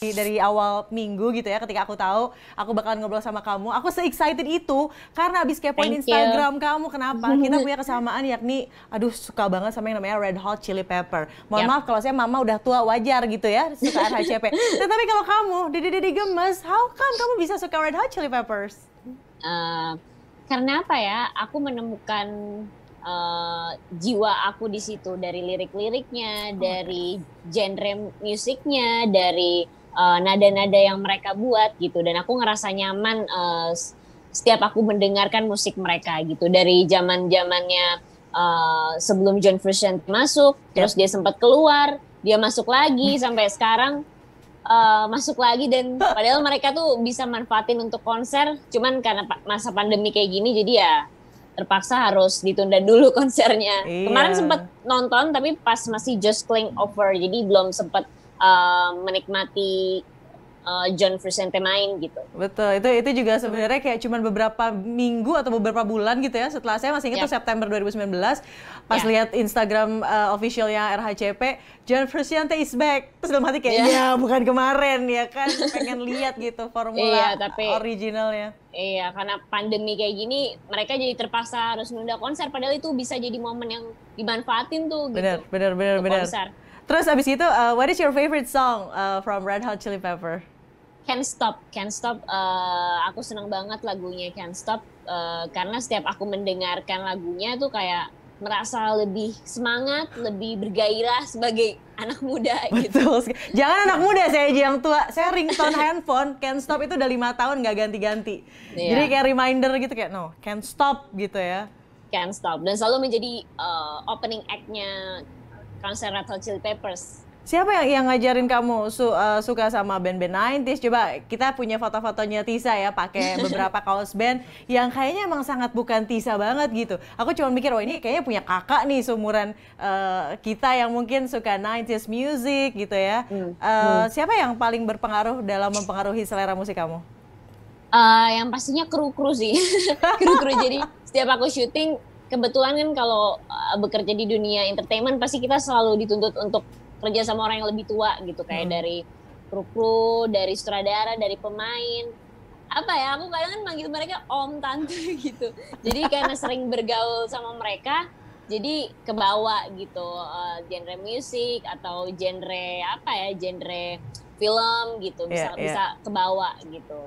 dari awal minggu gitu ya ketika aku tahu aku bakalan ngobrol sama kamu aku se-excited itu karena abis kepoin Instagram you. kamu kenapa kita punya kesamaan yakni aduh suka banget sama yang namanya Red Hot Chili Pepper mohon yep. maaf kalau saya mama udah tua wajar gitu ya suka RHCP tetapi tapi kalau kamu Dede Dede Gemes how come kamu bisa suka Red Hot Chili Peppers uh, karena apa ya aku menemukan uh, jiwa aku di situ dari lirik-liriknya, oh dari genre musiknya, dari Eh, nada-nada uh, yang mereka buat gitu dan aku ngerasa nyaman uh, setiap aku mendengarkan musik mereka gitu dari zaman zamannya uh, eh, sebelum John Frusciante masuk yep. terus dia sempat keluar dia masuk lagi sampai sekarang uh, masuk lagi dan padahal mereka tuh bisa manfaatin untuk konser cuman karena masa pandemi kayak gini jadi ya terpaksa harus ditunda dulu konsernya iya. kemarin sempat nonton tapi pas masih just playing over jadi belum sempat uh, menikmati uh, John Frusciante main gitu. Betul, itu itu juga sebenarnya kayak cuman beberapa minggu atau beberapa bulan gitu ya. Setelah saya masih ingat yeah. tuh ya. September 2019 pas yeah. lihat Instagram uh, officialnya RHCP, John Frusciante is back. Terus dalam hati kayak yeah. ya iya, bukan kemarin ya kan pengen lihat gitu formula yeah, tapi, originalnya. Iya, karena pandemi kayak gini mereka jadi terpaksa harus menunda konser padahal itu bisa jadi momen yang dimanfaatin tuh gitu. bener bener bener. Terus abis itu, uh, what is your favorite song uh, from Red Hot Chili Pepper? Can't Stop, Can't Stop. Uh, aku senang banget lagunya Can't Stop uh, karena setiap aku mendengarkan lagunya tuh kayak merasa lebih semangat, lebih bergairah sebagai anak muda gitu. Betul. gitu. Jangan anak muda saya aja yang tua. Saya ringtone handphone Can't Stop itu udah lima tahun nggak ganti-ganti. Yeah. Jadi kayak reminder gitu kayak no, Can't Stop gitu ya. Can't Stop dan selalu menjadi uh, opening act-nya konser Red Hot Chili Peppers. Siapa yang, yang ngajarin kamu su, uh, suka sama band-band 90s? Coba kita punya foto-fotonya Tisa ya, pakai beberapa kaos band yang kayaknya emang sangat bukan Tisa banget gitu. Aku cuma mikir, wah ini kayaknya punya kakak nih seumuran uh, kita yang mungkin suka 90s music gitu ya. Uh, Siapa yang paling berpengaruh dalam mempengaruhi selera musik kamu? Uh, yang pastinya kru-kru sih, kru-kru. Jadi setiap aku syuting, kebetulan kan kalau eh, bekerja di dunia entertainment pasti kita selalu dituntut untuk kerja sama orang yang lebih tua gitu kayak hmm. dari kru-kru, dari sutradara, dari pemain. Apa ya? Aku kadang kan manggil mereka om, tante gitu. Jadi karena sering bergaul sama mereka, jadi kebawa gitu uh, genre musik atau genre apa ya? genre film gitu bisa iya, yeah, yeah. bisa kebawa gitu.